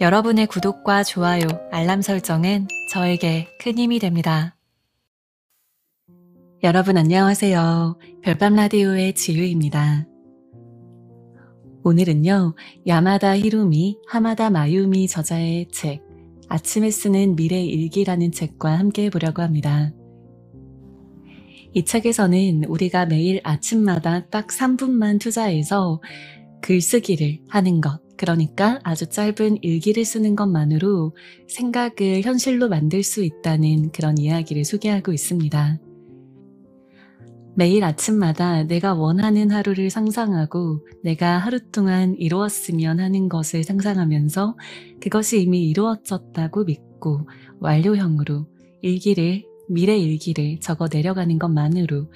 여러분의 구독과 좋아요, 알람 설정은 저에게 큰 힘이 됩니다. 여러분 안녕하세요. 별밤 라디오의 지유입니다. 오늘은요, 야마다 히루미, 하마다 마유미 저자의 책, 아침에 쓰는 미래 일기라는 책과 함께 보려고 합니다. 이 책에서는 우리가 매일 아침마다 딱 3분만 투자해서 글쓰기를 하는 것, 그러니까 아주 짧은 일기를 쓰는 것만으로 생각을 현실로 만들 수 있다는 그런 이야기를 소개하고 있습니다. 매일 아침마다 내가 원하는 하루를 상상하고 내가 하루 동안 이루었으면 하는 것을 상상하면서 그것이 이미 이루어졌다고 믿고 완료형으로 일기를 미래 일기를 적어 내려가는 것만으로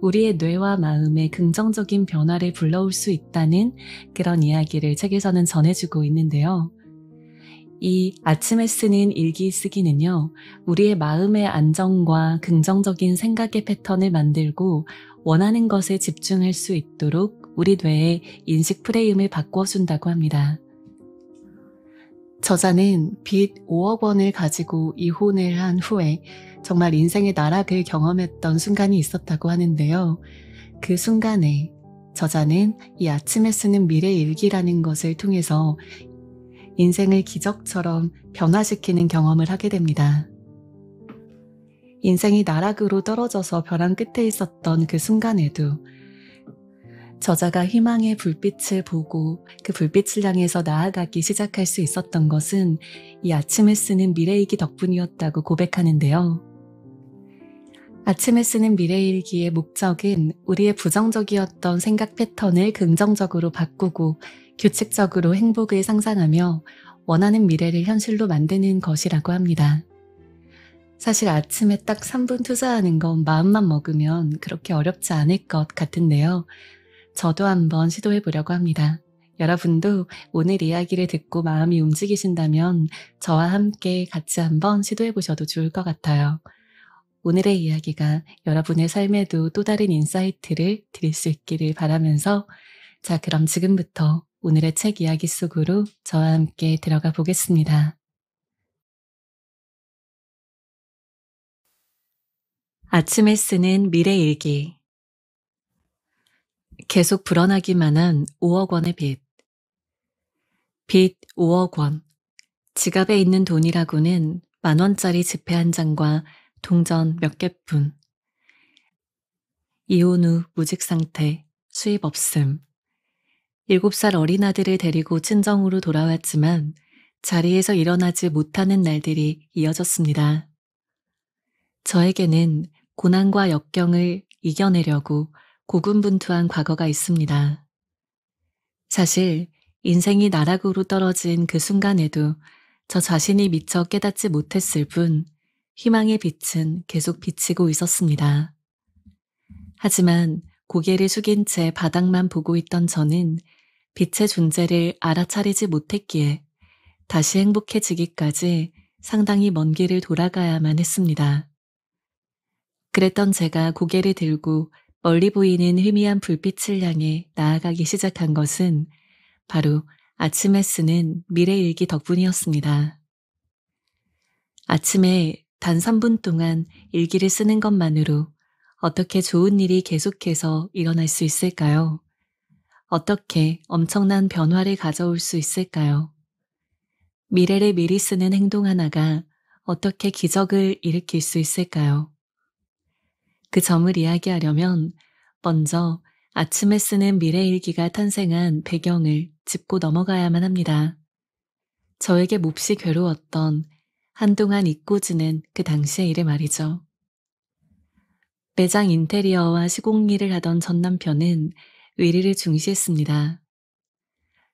우리의 뇌와 마음에 긍정적인 변화를 불러올 수 있다는 그런 이야기를 책에서는 전해주고 있는데요. 이 아침에 쓰는 일기 쓰기는요, 우리의 마음의 안정과 긍정적인 생각의 패턴을 만들고 원하는 것에 집중할 수 있도록 우리 뇌의 인식 프레임을 바꿔준다고 합니다. 저자는 빚 5억 원을 가지고 이혼을 한 후에 정말 인생의 나락을 경험했던 순간이 있었다고 하는데요. 그 순간에 저자는 이 아침에 쓰는 미래 일기라는 것을 통해서 인생을 기적처럼 변화시키는 경험을 하게 됩니다. 인생이 나락으로 떨어져서 벼랑 끝에 있었던 그 순간에도 저자가 희망의 불빛을 보고 그 불빛을 향해서 나아가기 시작할 수 있었던 것은 이 아침에 쓰는 미래일기 덕분이었다고 고백하는데요. 아침에 쓰는 미래일기의 목적은 우리의 부정적이었던 생각 패턴을 긍정적으로 바꾸고 규칙적으로 행복을 상상하며 원하는 미래를 현실로 만드는 것이라고 합니다. 사실 아침에 딱 3분 투자하는 건 마음만 먹으면 그렇게 어렵지 않을 것 같은데요. 저도 한번 시도해 보려고 합니다. 여러분도 오늘 이야기를 듣고 마음이 움직이신다면 저와 함께 같이 한번 시도해 보셔도 좋을 것 같아요. 오늘의 이야기가 여러분의 삶에도 또 다른 인사이트를 드릴 수 있기를 바라면서 자, 그럼 지금부터 오늘의 책 이야기 속으로 저와 함께 들어가 보겠습니다. 아침에 쓰는 미래일기 계속 불어나기만 한 5억 원의 빚. 빚 5억 원. 지갑에 있는 돈이라고는 만 원짜리 지폐 한 장과 동전 몇 개뿐. 이혼 후 무직 상태, 수입 없음. 7살 어린 아들을 데리고 친정으로 돌아왔지만 자리에서 일어나지 못하는 날들이 이어졌습니다. 저에게는 고난과 역경을 이겨내려고 고군분투한 과거가 있습니다. 사실 인생이 나락으로 떨어진 그 순간에도 저 자신이 미처 깨닫지 못했을 뿐 희망의 빛은 계속 비치고 있었습니다. 하지만 고개를 숙인 채 바닥만 보고 있던 저는 빛의 존재를 알아차리지 못했기에 다시 행복해지기까지 상당히 먼 길을 돌아가야만 했습니다. 그랬던 제가 고개를 들고 멀리 보이는 희미한 불빛을 향해 나아가기 시작한 것은 바로 아침에 쓰는 미래일기 덕분이었습니다. 아침에 단 3분 동안 일기를 쓰는 것만으로 어떻게 좋은 일이 계속해서 일어날 수 있을까요? 어떻게 엄청난 변화를 가져올 수 있을까요? 미래를 미리 쓰는 행동 하나가 어떻게 기적을 일으킬 수 있을까요? 그 점을 이야기하려면 먼저 아침에 쓰는 미래일기가 탄생한 배경을 짚고 넘어가야만 합니다. 저에게 몹시 괴로웠던 한동안 잊고 지낸 그 당시의 일에 말이죠. 매장 인테리어와 시공 일을 하던 전 남편은 의리를 중시했습니다.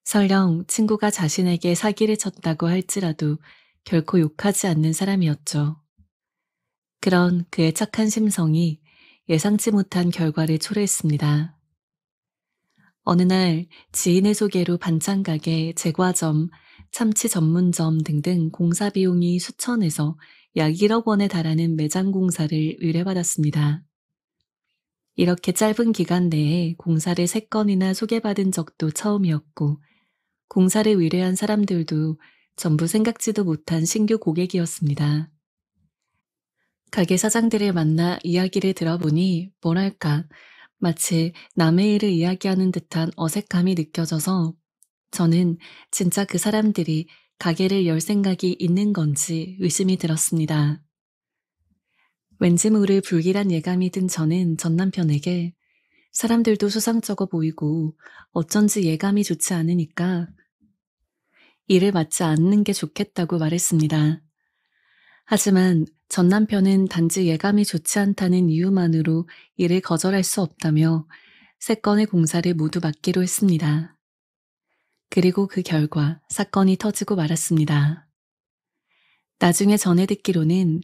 설령 친구가 자신에게 사기를 쳤다고 할지라도 결코 욕하지 않는 사람이었죠. 그런 그의 착한 심성이 예상치 못한 결과를 초래했습니다. 어느 날 지인의 소개로 반찬가게, 제과점, 참치 전문점 등등 공사 비용이 수천에서 약 1억 원에 달하는 매장 공사를 의뢰받았습니다. 이렇게 짧은 기간 내에 공사를 3건이나 소개받은 적도 처음이었고, 공사를 의뢰한 사람들도 전부 생각지도 못한 신규 고객이었습니다. 가게 사장들을 만나 이야기를 들어보니 뭐랄까 마치 남의 일을 이야기하는 듯한 어색함이 느껴져서 저는 진짜 그 사람들이 가게를 열 생각이 있는 건지 의심이 들었습니다. 왠지 모를 불길한 예감이 든 저는 전 남편에게 사람들도 수상쩍어 보이고 어쩐지 예감이 좋지 않으니까 일을 맡지 않는 게 좋겠다고 말했습니다. 하지만 전 남편은 단지 예감이 좋지 않다는 이유만으로 이를 거절할 수 없다며 세 건의 공사를 모두 맡기로 했습니다. 그리고 그 결과 사건이 터지고 말았습니다. 나중에 전해 듣기로는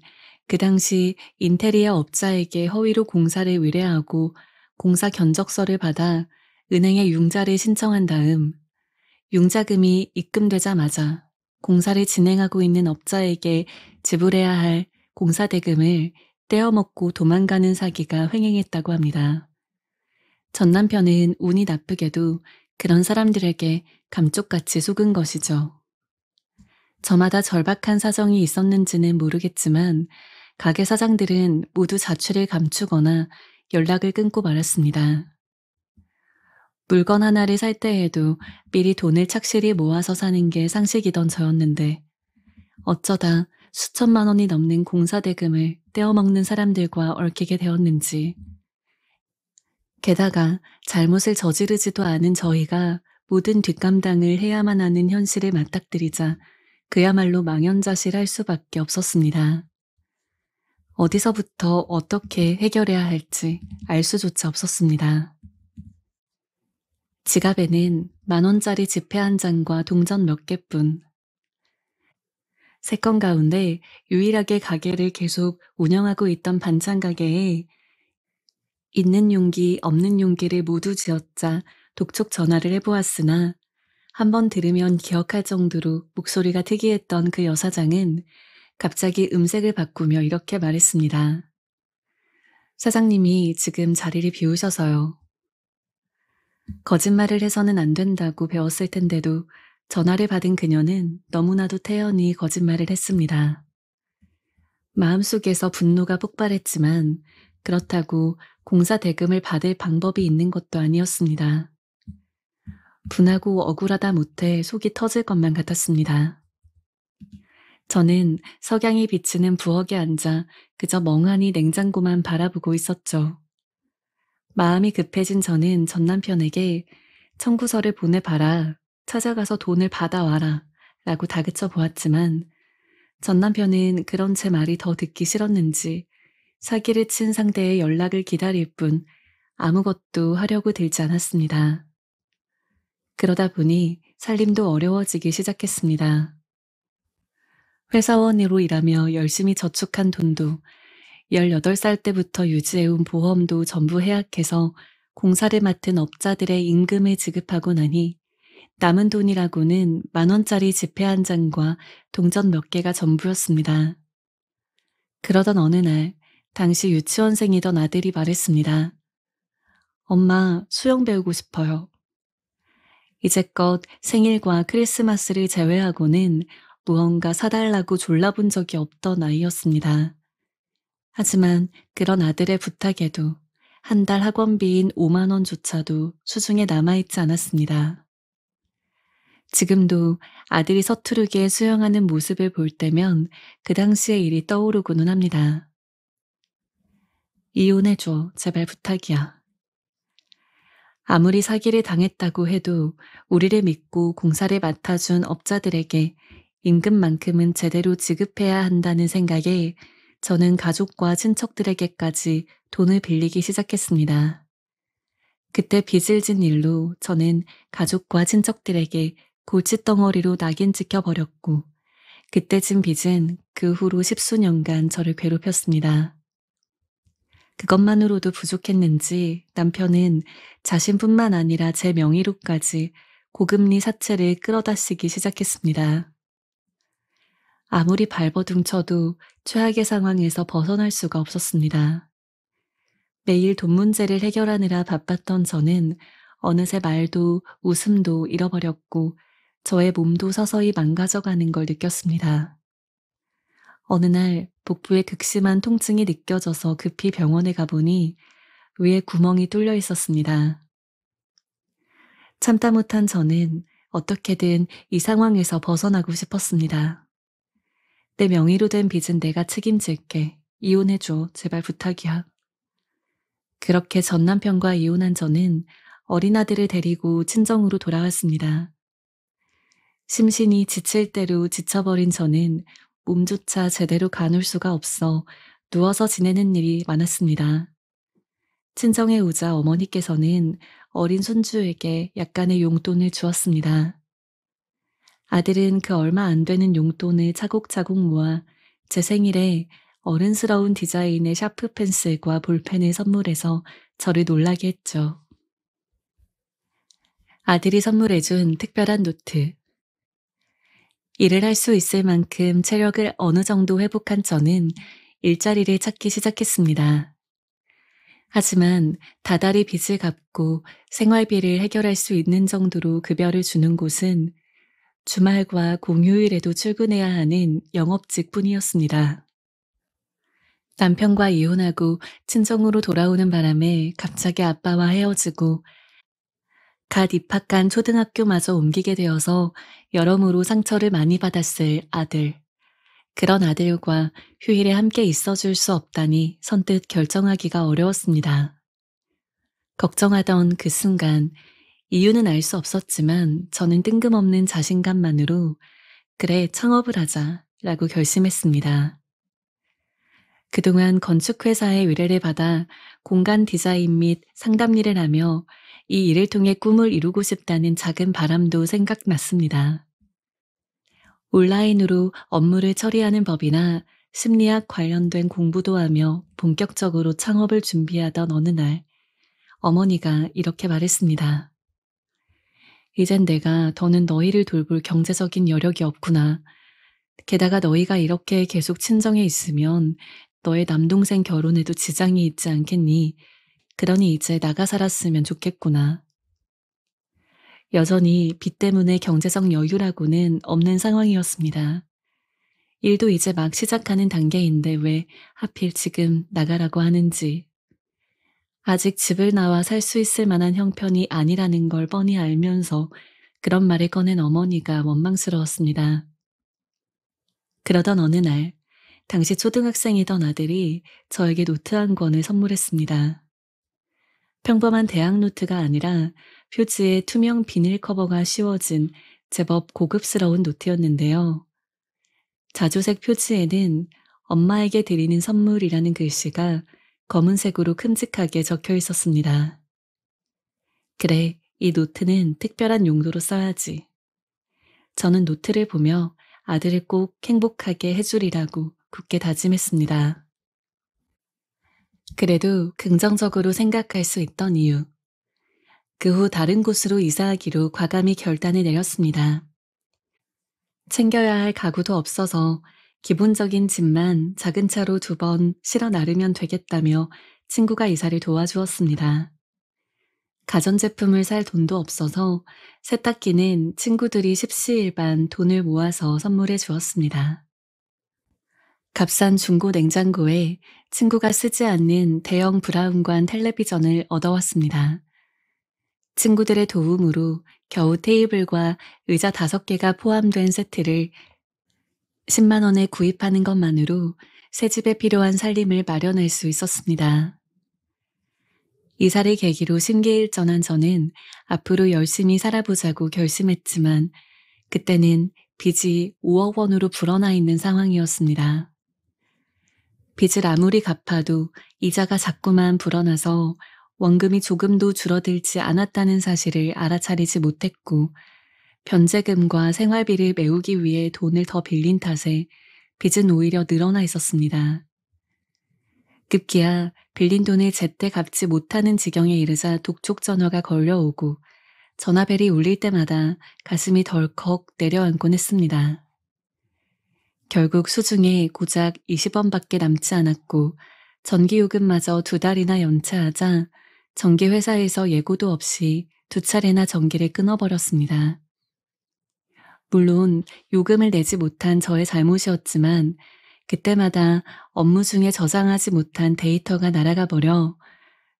그 당시 인테리어 업자에게 허위로 공사를 의뢰하고 공사 견적서를 받아 은행에 융자를 신청한 다음 융자금이 입금되자마자 공사를 진행하고 있는 업자에게 지불해야 할 공사 대금을 떼어먹고 도망가는 사기가 횡행했다고 합니다. 전 남편은 운이 나쁘게도 그런 사람들에게 감쪽같이 속은 것이죠. 저마다 절박한 사정이 있었는지는 모르겠지만 가게 사장들은 모두 자취를 감추거나 연락을 끊고 말았습니다. 물건 하나를 살 때에도 미리 돈을 착실히 모아서 사는 게 상식이던 저였는데 어쩌다 수천만 원이 넘는 공사 대금을 떼어먹는 사람들과 얽히게 되었는지. 게다가 잘못을 저지르지도 않은 저희가 모든 뒷감당을 해야만 하는 현실을 맞닥뜨리자 그야말로 망연자실할 수밖에 없었습니다. 어디서부터 어떻게 해결해야 할지 알 수조차 없었습니다. 지갑에는 만원짜리 지폐 한 장과 동전 몇 개뿐. 세 건 가운데 유일하게 가게를 계속 운영하고 있던 반찬 가게에 있는 용기, 없는 용기를 모두 지었자 독촉 전화를 해보았으나 한 번 들으면 기억할 정도로 목소리가 특이했던 그 여사장은 갑자기 음색을 바꾸며 이렇게 말했습니다. 사장님이 지금 자리를 비우셔서요. 거짓말을 해서는 안 된다고 배웠을 텐데도 전화를 받은 그녀는 너무나도 태연히 거짓말을 했습니다. 마음속에서 분노가 폭발했지만 그렇다고 공사 대금을 받을 방법이 있는 것도 아니었습니다. 분하고 억울하다 못해 속이 터질 것만 같았습니다. 저는 석양이 비치는 부엌에 앉아 그저 멍하니 냉장고만 바라보고 있었죠. 마음이 급해진 저는 전 남편에게 청구서를 보내봐라, 찾아가서 돈을 받아와라 라고 다그쳐 보았지만 전 남편은 그런 제 말이 더 듣기 싫었는지 사기를 친 상대의 연락을 기다릴 뿐 아무것도 하려고 들지 않았습니다. 그러다 보니 살림도 어려워지기 시작했습니다. 회사원으로 일하며 열심히 저축한 돈도 18살 때부터 유지해온 보험도 전부 해약해서 공사를 맡은 업자들의 임금을 지급하고 나니 남은 돈이라고는 만원짜리 지폐 한 장과 동전 몇 개가 전부였습니다. 그러던 어느 날, 당시 유치원생이던 아들이 말했습니다. 엄마, 수영 배우고 싶어요. 이제껏 생일과 크리스마스를 제외하고는 무언가 사달라고 졸라본 적이 없던 아이였습니다. 하지만 그런 아들의 부탁에도 한 달 학원비인 5만 원조차도 수중에 남아있지 않았습니다. 지금도 아들이 서투르게 수영하는 모습을 볼 때면 그 당시의 일이 떠오르고는 합니다. 이혼해줘, 제발 부탁이야. 아무리 사기를 당했다고 해도 우리를 믿고 공사를 맡아준 업자들에게 임금만큼은 제대로 지급해야 한다는 생각에 저는 가족과 친척들에게까지 돈을 빌리기 시작했습니다. 그때 빚을 진 일로 저는 가족과 친척들에게 골칫덩어리로 낙인 찍혀버렸고 그때 진 빚은 그 후로 십수년간 저를 괴롭혔습니다. 그것만으로도 부족했는지 남편은 자신뿐만 아니라 제 명의로까지 고금리 사채를 끌어다 쓰기 시작했습니다. 아무리 발버둥 쳐도 최악의 상황에서 벗어날 수가 없었습니다. 매일 돈 문제를 해결하느라 바빴던 저는 어느새 말도 웃음도 잃어버렸고 저의 몸도 서서히 망가져가는 걸 느꼈습니다. 어느 날 복부에 극심한 통증이 느껴져서 급히 병원에 가보니 위에 구멍이 뚫려 있었습니다. 참다 못한 저는 어떻게든 이 상황에서 벗어나고 싶었습니다. 내 명의로 된 빚은 내가 책임질게. 이혼해줘. 제발 부탁이야. 그렇게 전 남편과 이혼한 저는 어린아들을 데리고 친정으로 돌아왔습니다. 심신이 지칠 대로 지쳐버린 저는 몸조차 제대로 가눌 수가 없어 누워서 지내는 일이 많았습니다. 친정에 오자 어머니께서는 어린 손주에게 약간의 용돈을 주었습니다. 아들은 그 얼마 안 되는 용돈을 차곡차곡 모아 제 생일에 어른스러운 디자인의 샤프 펜슬과 볼펜을 선물해서 저를 놀라게 했죠. 아들이 선물해준 특별한 노트. 일을 할 수 있을 만큼 체력을 어느 정도 회복한 저는 일자리를 찾기 시작했습니다. 하지만 다달이 빚을 갚고 생활비를 해결할 수 있는 정도로 급여를 주는 곳은 주말과 공휴일에도 출근해야 하는 영업직 뿐이었습니다. 남편과 이혼하고 친정으로 돌아오는 바람에 갑자기 아빠와 헤어지고 갓 입학한 초등학교마저 옮기게 되어서 여러모로 상처를 많이 받았을 아들. 그런 아들과 휴일에 함께 있어줄 수 없다니 선뜻 결정하기가 어려웠습니다. 걱정하던 그 순간 이유는 알 수 없었지만 저는 뜬금없는 자신감만으로 그래 창업을 하자 라고 결심했습니다. 그동안 건축회사의 의뢰를 받아 공간 디자인 및 상담 일을 하며 이 일을 통해 꿈을 이루고 싶다는 작은 바람도 생각났습니다. 온라인으로 업무를 처리하는 법이나 심리학 관련된 공부도 하며 본격적으로 창업을 준비하던 어느 날 어머니가 이렇게 말했습니다. 이젠 내가 더는 너희를 돌볼 경제적인 여력이 없구나. 게다가 너희가 이렇게 계속 친정에 있으면 너의 남동생 결혼에도 지장이 있지 않겠니? 그러니 이제 나가 살았으면 좋겠구나. 여전히 빚 때문에 경제적 여유라고는 없는 상황이었습니다. 일도 이제 막 시작하는 단계인데 왜 하필 지금 나가라고 하는지. 아직 집을 나와 살 수 있을 만한 형편이 아니라는 걸 뻔히 알면서 그런 말을 꺼낸 어머니가 원망스러웠습니다. 그러던 어느 날, 당시 초등학생이던 아들이 저에게 노트 한 권을 선물했습니다. 평범한 대학 노트가 아니라 표지에 투명 비닐 커버가 씌워진 제법 고급스러운 노트였는데요. 자주색 표지에는 엄마에게 드리는 선물이라는 글씨가 검은색으로 큼직하게 적혀 있었습니다. 그래, 이 노트는 특별한 용도로 써야지. 저는 노트를 보며 아들을 꼭 행복하게 해주리라고 굳게 다짐했습니다. 그래도 긍정적으로 생각할 수 있던 이유. 그 후 다른 곳으로 이사하기로 과감히 결단을 내렸습니다. 챙겨야 할 가구도 없어서 기본적인 집만 작은 차로 두 번 실어 나르면 되겠다며 친구가 이사를 도와주었습니다. 가전제품을 살 돈도 없어서 세탁기는 친구들이 십시일반 돈을 모아서 선물해 주었습니다. 값싼 중고 냉장고에 친구가 쓰지 않는 대형 브라운관 텔레비전을 얻어왔습니다. 친구들의 도움으로 겨우 테이블과 의자 5 개가 포함된 세트를 10만 원에 구입하는 것만으로 새 집에 필요한 살림을 마련할 수 있었습니다. 이사를 계기로 신기일전한 저는 앞으로 열심히 살아보자고 결심했지만 그때는 빚이 5억 원으로 불어나 있는 상황이었습니다. 빚을 아무리 갚아도 이자가 자꾸만 불어나서 원금이 조금도 줄어들지 않았다는 사실을 알아차리지 못했고 변제금과 생활비를 메우기 위해 돈을 더 빌린 탓에 빚은 오히려 늘어나 있었습니다. 급기야 빌린 돈을 제때 갚지 못하는 지경에 이르자 독촉 전화가 걸려오고 전화벨이 울릴 때마다 가슴이 덜컥 내려앉곤 했습니다. 결국 수중에 고작 20원밖에 남지 않았고 전기요금마저 두 달이나 연차하자 전기회사에서 예고도 없이 두 차례나 전기를 끊어버렸습니다. 물론 요금을 내지 못한 저의 잘못이었지만 그때마다 업무 중에 저장하지 못한 데이터가 날아가 버려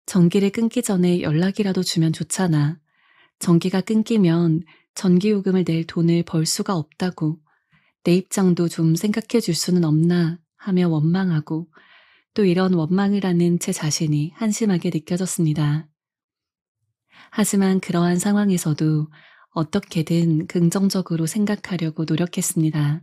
전기를 끊기 전에 연락이라도 주면 좋잖아. 전기가 끊기면 전기요금을 낼 돈을 벌 수가 없다고 내 입장도 좀 생각해 줄 수는 없나 하며 원망하고 또 이런 원망이라는 제 자신이 한심하게 느껴졌습니다. 하지만 그러한 상황에서도 어떻게든 긍정적으로 생각하려고 노력했습니다.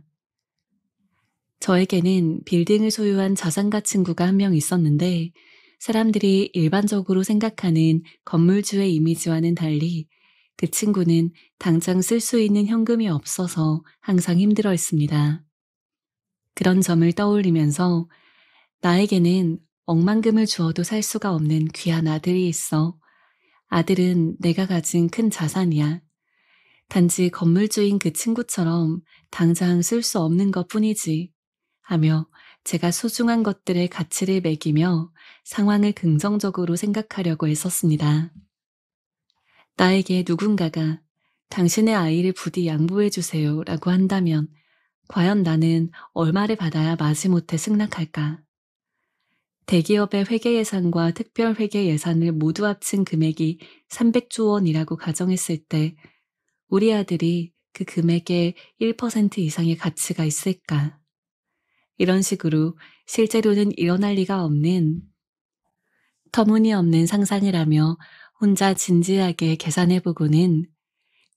저에게는 빌딩을 소유한 자산가 친구가 한 명 있었는데 사람들이 일반적으로 생각하는 건물주의 이미지와는 달리 그 친구는 당장 쓸 수 있는 현금이 없어서 항상 힘들어 했습니다. 그런 점을 떠올리면서 나에게는 억만금을 주어도 살 수가 없는 귀한 아들이 있어 아들은 내가 가진 큰 자산이야. 단지 건물주인 그 친구처럼 당장 쓸 수 없는 것 뿐이지. 하며 제가 소중한 것들의 가치를 매기며 상황을 긍정적으로 생각하려고 애썼습니다 나에게 누군가가 당신의 아이를 부디 양보해 주세요 라고 한다면 과연 나는 얼마를 받아야 마지못해 승낙할까? 대기업의 회계 예산과 특별 회계 예산을 모두 합친 금액이 300조 원이라고 가정했을 때 우리 아들이 그 금액의 1% 이상의 가치가 있을까? 이런 식으로 실제로는 일어날 리가 없는 터무니없는 상상이라며 혼자 진지하게 계산해보고는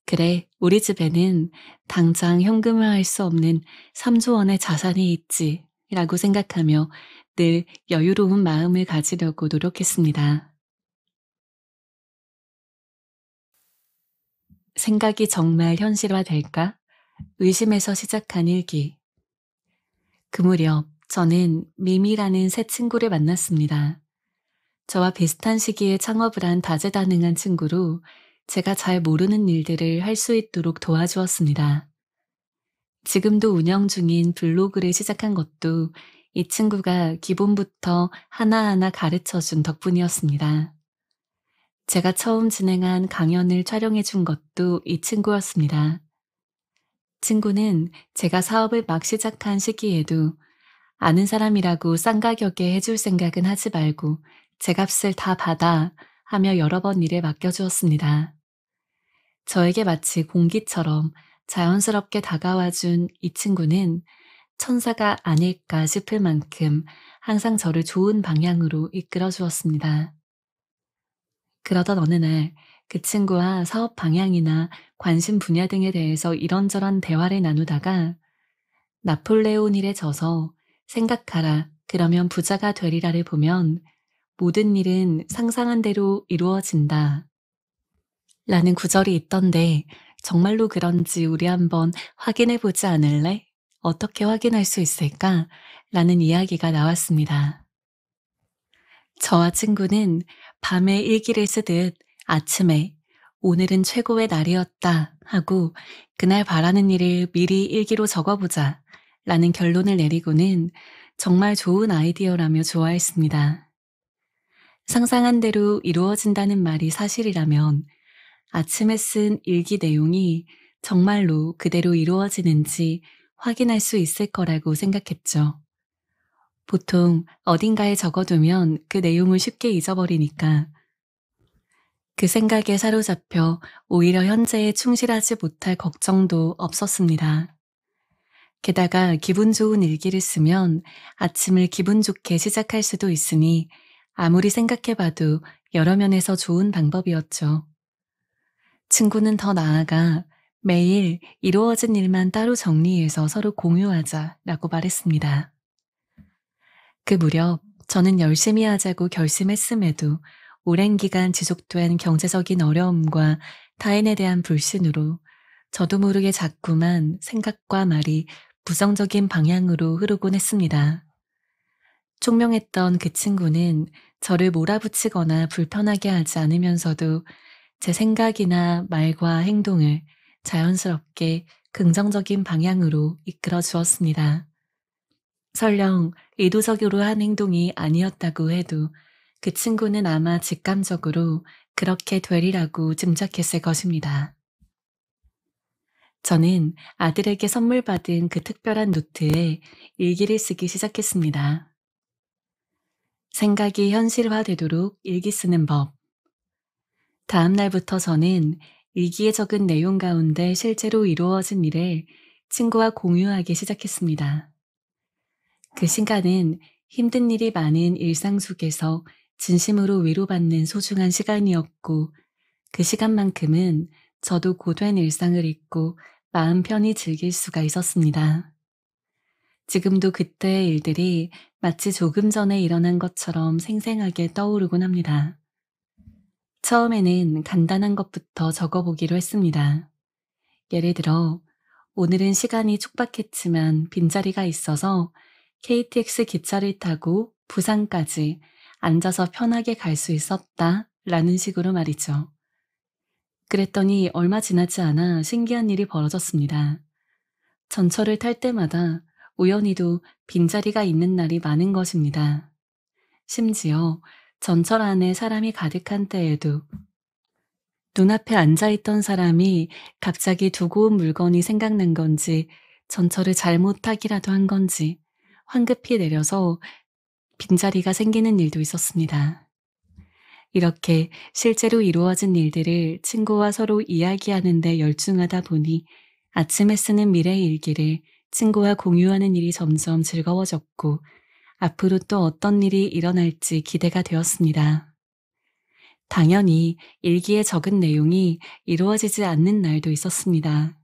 그래, 우리 집에는 당장 현금을 할 수 없는 3조 원의 자산이 있지 라고 생각하며 늘 여유로운 마음을 가지려고 노력했습니다. 생각이 정말 현실화될까? 의심에서 시작한 일기. 그 무렵 저는 미미라는 새 친구를 만났습니다. 저와 비슷한 시기에 창업을 한 다재다능한 친구로 제가 잘 모르는 일들을 할 수 있도록 도와주었습니다. 지금도 운영 중인 블로그를 시작한 것도 이 친구가 기본부터 하나하나 가르쳐 준 덕분이었습니다. 제가 처음 진행한 강연을 촬영해 준 것도 이 친구였습니다. 친구는 제가 사업을 막 시작한 시기에도 아는 사람이라고 싼 가격에 해줄 생각은 하지 말고 제 값을 다 받아 하며 여러 번일에 맡겨주었습니다. 저에게 마치 공기처럼 자연스럽게 다가와 준 이 친구는 천사가 아닐까 싶을 만큼 항상 저를 좋은 방향으로 이끌어 주었습니다. 그러던 어느 날 그 친구와 사업 방향이나 관심 분야 등에 대해서 이런저런 대화를 나누다가 나폴레온일에 져서 생각하라 그러면 부자가 되리라를 보면 모든 일은 상상한 대로 이루어진다. 라는 구절이 있던데 정말로 그런지 우리 한번 확인해 보지 않을래? 어떻게 확인할 수 있을까? 라는 이야기가 나왔습니다. 저와 친구는 밤에 일기를 쓰듯 아침에 오늘은 최고의 날이었다 하고 그날 바라는 일을 미리 일기로 적어보자 라는 결론을 내리고는 정말 좋은 아이디어라며 좋아했습니다. 상상한 대로 이루어진다는 말이 사실이라면 아침에 쓴 일기 내용이 정말로 그대로 이루어지는지 확인할 수 있을 거라고 생각했죠. 보통 어딘가에 적어두면 그 내용을 쉽게 잊어버리니까. 그 생각에 사로잡혀 오히려 현재에 충실하지 못할 걱정도 없었습니다. 게다가 기분 좋은 일기를 쓰면 아침을 기분 좋게 시작할 수도 있으니 아무리 생각해봐도 여러 면에서 좋은 방법이었죠. 친구는 더 나아가 매일 이루어진 일만 따로 정리해서 서로 공유하자라고 말했습니다. 그 무렵 저는 열심히 하자고 결심했음에도 오랜 기간 지속된 경제적인 어려움과 타인에 대한 불신으로 저도 모르게 자꾸만 생각과 말이 부정적인 방향으로 흐르곤 했습니다. 총명했던 그 친구는 저를 몰아붙이거나 불편하게 하지 않으면서도 제 생각이나 말과 행동을 자연스럽게 긍정적인 방향으로 이끌어 주었습니다. 설령 의도적으로한 행동이 아니었다고 해도 그 친구는 아마 직감적으로 그렇게 되리라고 짐작했을 것입니다. 저는 아들에게 선물 받은 그 특별한 노트에 일기를 쓰기 시작했습니다. 생각이 현실화되도록 일기 쓰는 법. 다음 날부터 저는 일기에 적은 내용 가운데 실제로 이루어진 일을 친구와 공유하기 시작했습니다. 그 시간은 힘든 일이 많은 일상 속에서 진심으로 위로받는 소중한 시간이었고 그 시간만큼은 저도 고된 일상을 잊고 마음 편히 즐길 수가 있었습니다. 지금도 그때의 일들이 마치 조금 전에 일어난 것처럼 생생하게 떠오르곤 합니다. 처음에는 간단한 것부터 적어보기로 했습니다. 예를 들어, 오늘은 시간이 촉박했지만 빈자리가 있어서 KTX 기차를 타고 부산까지 앉아서 편하게 갈 수 있었다 라는 식으로 말이죠. 그랬더니 얼마 지나지 않아 신기한 일이 벌어졌습니다. 전철을 탈 때마다 우연히도 빈자리가 있는 날이 많은 것입니다. 심지어 전철 안에 사람이 가득한 때에도 눈앞에 앉아있던 사람이 갑자기 두고 온 물건이 생각난 건지 전철을 잘못 타기라도 한 건지 황급히 내려서 빈자리가 생기는 일도 있었습니다. 이렇게 실제로 이루어진 일들을 친구와 서로 이야기하는데 열중하다 보니 아침에 쓰는 미래의 일기를 친구와 공유하는 일이 점점 즐거워졌고 앞으로 또 어떤 일이 일어날지 기대가 되었습니다. 당연히 일기에 적은 내용이 이루어지지 않는 날도 있었습니다.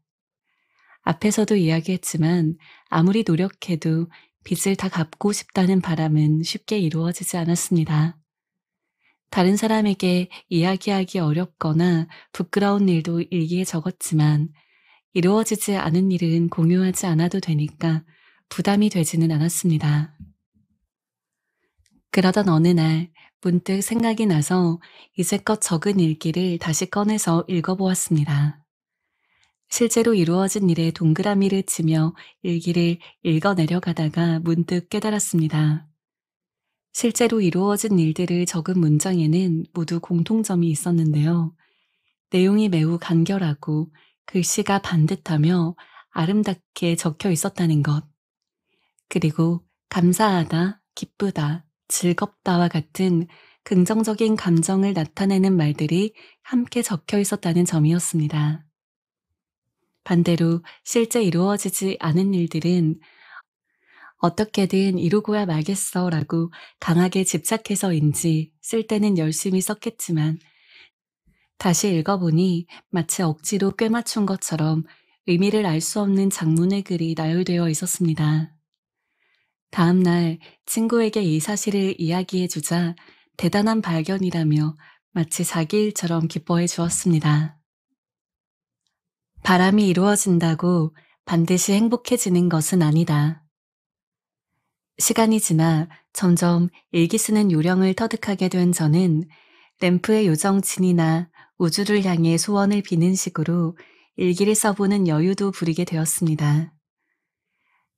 앞에서도 이야기했지만 아무리 노력해도 빚을 다 갚고 싶다는 바람은 쉽게 이루어지지 않았습니다. 다른 사람에게 이야기하기 어렵거나 부끄러운 일도 일기에 적었지만 이루어지지 않은 일은 공유하지 않아도 되니까 부담이 되지는 않았습니다. 그러던 어느 날 문득 생각이 나서 이제껏 적은 일기를 다시 꺼내서 읽어보았습니다. 실제로 이루어진 일에 동그라미를 치며 일기를 읽어내려 가다가 문득 깨달았습니다. 실제로 이루어진 일들을 적은 문장에는 모두 공통점이 있었는데요. 내용이 매우 간결하고 글씨가 반듯하며 아름답게 적혀 있었다는 것. 그리고 감사하다, 기쁘다, 즐겁다와 같은 긍정적인 감정을 나타내는 말들이 함께 적혀 있었다는 점이었습니다. 반대로 실제 이루어지지 않은 일들은 어떻게든 이루고야 말겠어 라고 강하게 집착해서인지 쓸 때는 열심히 썼겠지만 다시 읽어보니 마치 억지로 꿰맞춘 것처럼 의미를 알 수 없는 장문의 글이 나열되어 있었습니다. 다음 날 친구에게 이 사실을 이야기해 주자 대단한 발견이라며 마치 자기 일처럼 기뻐해 주었습니다. 바람이 이루어진다고 반드시 행복해지는 것은 아니다. 시간이 지나 점점 일기 쓰는 요령을 터득하게 된 저는 램프의 요정 진이나 우주를 향해 소원을 비는 식으로 일기를 써보는 여유도 부리게 되었습니다.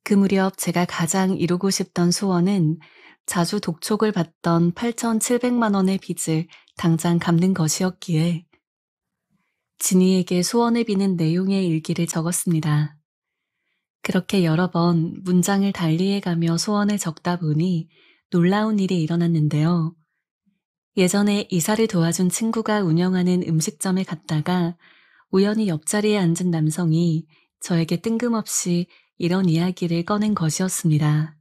그 무렵 제가 가장 이루고 싶던 소원은 자주 독촉을 받던 8,700만 원의 빚을 당장 갚는 것이었기에 지니에게 소원을 비는 내용의 일기를 적었습니다. 그렇게 여러 번 문장을 달리해가며 소원을 적다 보니 놀라운 일이 일어났는데요. 예전에 이사를 도와준 친구가 운영하는 음식점에 갔다가 우연히 옆자리에 앉은 남성이 저에게 뜬금없이 이런 이야기를 꺼낸 것이었습니다.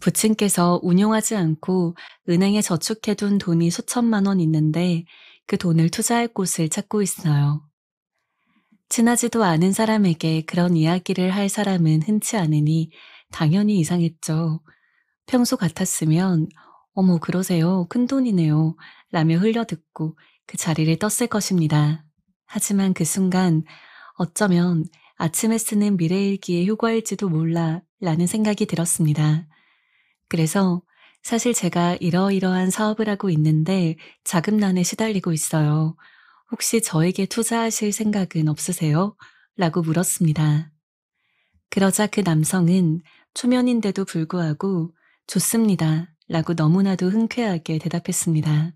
부친께서 운용하지 않고 은행에 저축해둔 돈이 수천만 원 있는데 그 돈을 투자할 곳을 찾고 있어요. 친하지도 않은 사람에게 그런 이야기를 할 사람은 흔치 않으니 당연히 이상했죠. 평소 같았으면 어머 그러세요. 큰돈이네요. 라며 흘려듣고 그 자리를 떴을 것입니다. 하지만 그 순간 어쩌면 아침에 쓰는 미래일기의 효과일지도 몰라 라는 생각이 들었습니다. 그래서 사실 제가 이러이러한 사업을 하고 있는데 자금난에 시달리고 있어요. 혹시 저에게 투자하실 생각은 없으세요? 라고 물었습니다. 그러자 그 남성은 초면인데도 불구하고 좋습니다. 라고 너무나도 흔쾌하게 대답했습니다.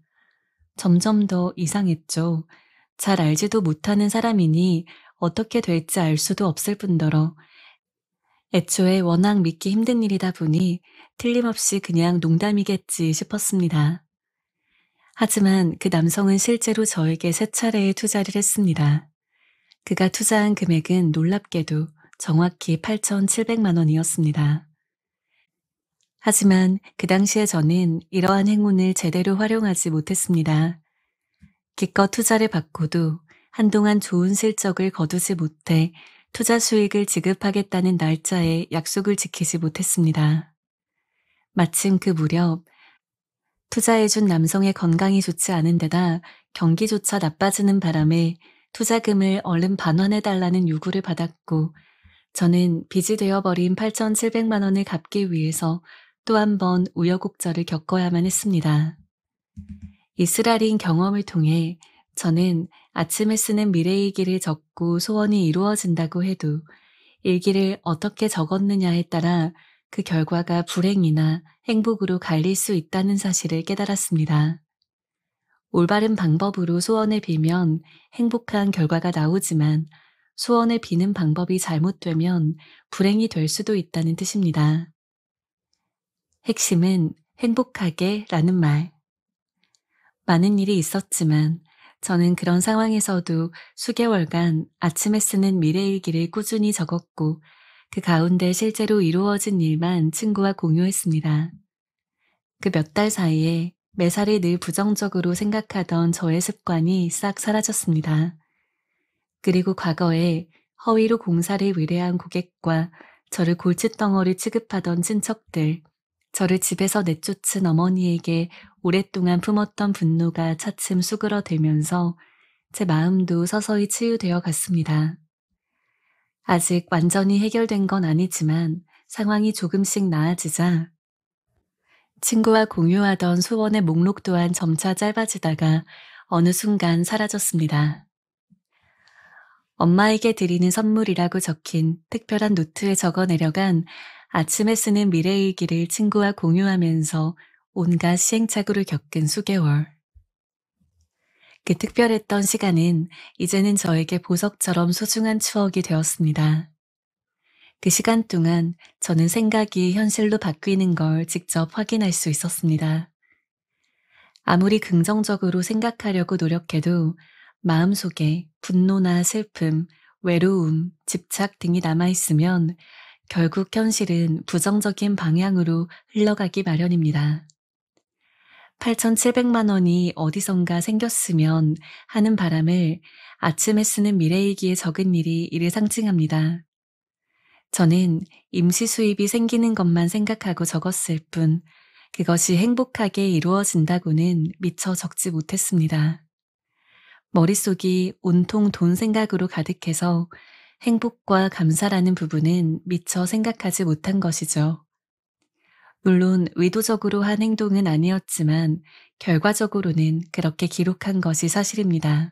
점점 더 이상했죠. 잘 알지도 못하는 사람이니 어떻게 될지 알 수도 없을 뿐더러 애초에 워낙 믿기 힘든 일이다 보니 틀림없이 그냥 농담이겠지 싶었습니다. 하지만 그 남성은 실제로 저에게 세 차례의 투자를 했습니다. 그가 투자한 금액은 놀랍게도 정확히 8,700만 원이었습니다. 하지만 그 당시에 저는 이러한 행운을 제대로 활용하지 못했습니다. 기껏 투자를 받고도 한동안 좋은 실적을 거두지 못해 투자 수익을 지급하겠다는 날짜에 약속을 지키지 못했습니다. 마침 그 무렵 투자해준 남성의 건강이 좋지 않은 데다 경기조차 나빠지는 바람에 투자금을 얼른 반환해달라는 요구를 받았고 저는 빚이 되어버린 8,700만 원을 갚기 위해서 또 한 번 우여곡절을 겪어야만 했습니다. 이스라린 경험을 통해 저는 아침에 쓰는 미래의 길을 적고 소원이 이루어진다고 해도 일기를 어떻게 적었느냐에 따라 그 결과가 불행이나 행복으로 갈릴 수 있다는 사실을 깨달았습니다. 올바른 방법으로 소원을 빌면 행복한 결과가 나오지만 소원을 비는 방법이 잘못되면 불행이 될 수도 있다는 뜻입니다. 핵심은 행복하게 라는 말. 많은 일이 있었지만 저는 그런 상황에서도 수개월간 아침에 쓰는 미래일기를 꾸준히 적었고 그 가운데 실제로 이루어진 일만 친구와 공유했습니다. 그 몇 달 사이에 매사를 늘 부정적으로 생각하던 저의 습관이 싹 사라졌습니다. 그리고 과거에 허위로 공사를 의뢰한 고객과 저를 골칫덩어리 취급하던 친척들, 저를 집에서 내쫓은 어머니에게 오랫동안 품었던 분노가 차츰 수그러들면서 제 마음도 서서히 치유되어 갔습니다. 아직 완전히 해결된 건 아니지만 상황이 조금씩 나아지자 친구와 공유하던 소원의 목록 또한 점차 짧아지다가 어느 순간 사라졌습니다. 엄마에게 드리는 선물이라고 적힌 특별한 노트에 적어 내려간 아침에 쓰는 미래일기를 친구와 공유하면서 온갖 시행착오를 겪은 수개월. 그 특별했던 시간은 이제는 저에게 보석처럼 소중한 추억이 되었습니다. 그 시간 동안 저는 생각이 현실로 바뀌는 걸 직접 확인할 수 있었습니다. 아무리 긍정적으로 생각하려고 노력해도 마음속에 분노나 슬픔, 외로움, 집착 등이 남아있으면 결국 현실은 부정적인 방향으로 흘러가기 마련입니다. 8,700만 원이 어디선가 생겼으면 하는 바람을 아침에 쓰는 미래일기에 적은 일이 이를 상징합니다. 저는 임시 수입이 생기는 것만 생각하고 적었을 뿐 그것이 행복하게 이루어진다고는 미처 적지 못했습니다. 머릿속이 온통 돈 생각으로 가득해서 행복과 감사라는 부분은 미처 생각하지 못한 것이죠. 물론 의도적으로 한 행동은 아니었지만 결과적으로는 그렇게 기록한 것이 사실입니다.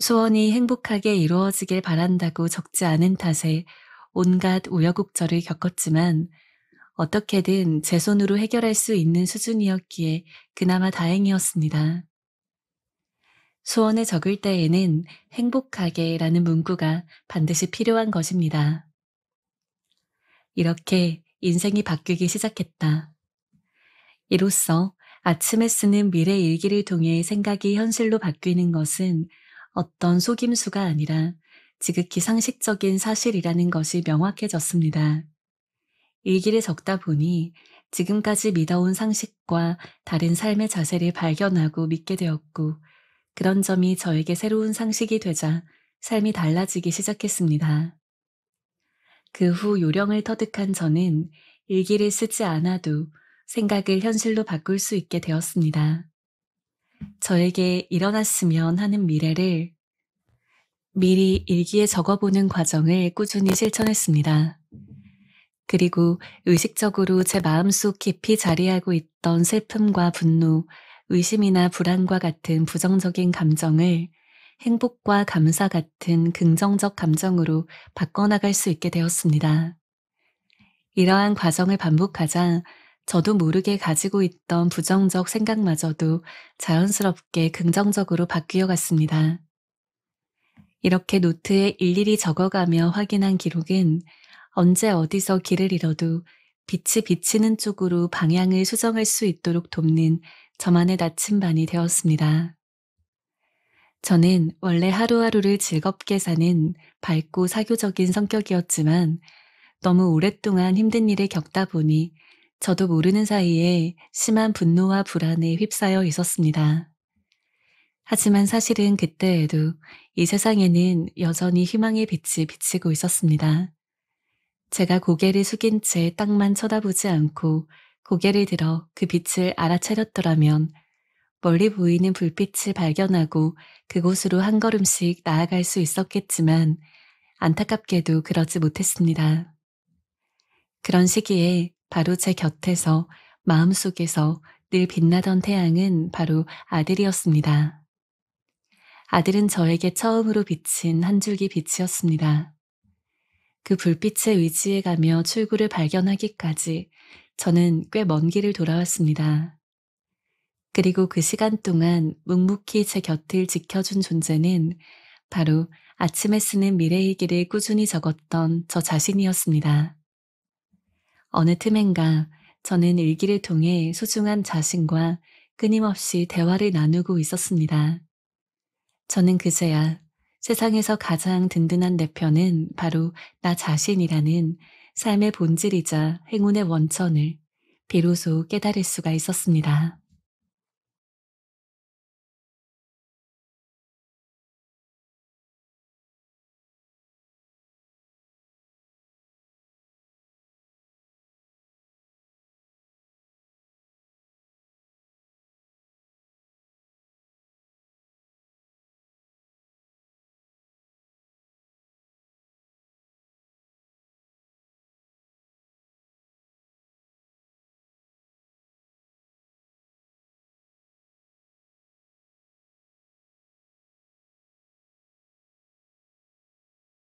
소원이 행복하게 이루어지길 바란다고 적지 않은 탓에 온갖 우여곡절을 겪었지만 어떻게든 제 손으로 해결할 수 있는 수준이었기에 그나마 다행이었습니다. 소원을 적을 때에는 행복하게 라는 문구가 반드시 필요한 것입니다. 이렇게 인생이 바뀌기 시작했다. 이로써 아침에 쓰는 미래 일기를 통해 생각이 현실로 바뀌는 것은 어떤 속임수가 아니라 지극히 상식적인 사실이라는 것이 명확해졌습니다. 일기를 적다 보니 지금까지 믿어온 상식과 다른 삶의 자세를 발견하고 믿게 되었고 그런 점이 저에게 새로운 상식이 되자 삶이 달라지기 시작했습니다. 그후 요령을 터득한 저는 일기를 쓰지 않아도 생각을 현실로 바꿀 수 있게 되었습니다. 저에게 일어났으면 하는 미래를 미리 일기에 적어보는 과정을 꾸준히 실천했습니다. 그리고 의식적으로 제 마음속 깊이 자리하고 있던 슬픔과 분노, 의심이나 불안과 같은 부정적인 감정을 행복과 감사 같은 긍정적 감정으로 바꿔나갈 수 있게 되었습니다. 이러한 과정을 반복하자 저도 모르게 가지고 있던 부정적 생각마저도 자연스럽게 긍정적으로 바뀌어 갔습니다. 이렇게 노트에 일일이 적어가며 확인한 기록은 언제 어디서 길을 잃어도 빛이 비치는 쪽으로 방향을 수정할 수 있도록 돕는 저만의 나침반이 되었습니다. 저는 원래 하루하루를 즐겁게 사는 밝고 사교적인 성격이었지만 너무 오랫동안 힘든 일을 겪다 보니 저도 모르는 사이에 심한 분노와 불안에 휩싸여 있었습니다. 하지만 사실은 그때에도 이 세상에는 여전히 희망의 빛이 비치고 있었습니다. 제가 고개를 숙인 채 땅만 쳐다보지 않고 고개를 들어 그 빛을 알아차렸더라면 멀리 보이는 불빛을 발견하고 그곳으로 한 걸음씩 나아갈 수 있었겠지만 안타깝게도 그러지 못했습니다. 그런 시기에 바로 제 곁에서 마음속에서 늘 빛나던 태양은 바로 아들이었습니다. 아들은 저에게 처음으로 비친 한 줄기 빛이었습니다. 그 불빛에 위지해 가며 출구를 발견하기까지 저는 꽤 먼 길을 돌아왔습니다. 그리고 그 시간 동안 묵묵히 제 곁을 지켜준 존재는 바로 아침에 쓰는 미래일기를 꾸준히 적었던 저 자신이었습니다. 어느 틈엔가 저는 일기를 통해 소중한 자신과 끊임없이 대화를 나누고 있었습니다. 저는 그제야 세상에서 가장 든든한 내 편은 바로 나 자신이라는 삶의 본질이자 행운의 원천을 비로소 깨달을 수가 있었습니다.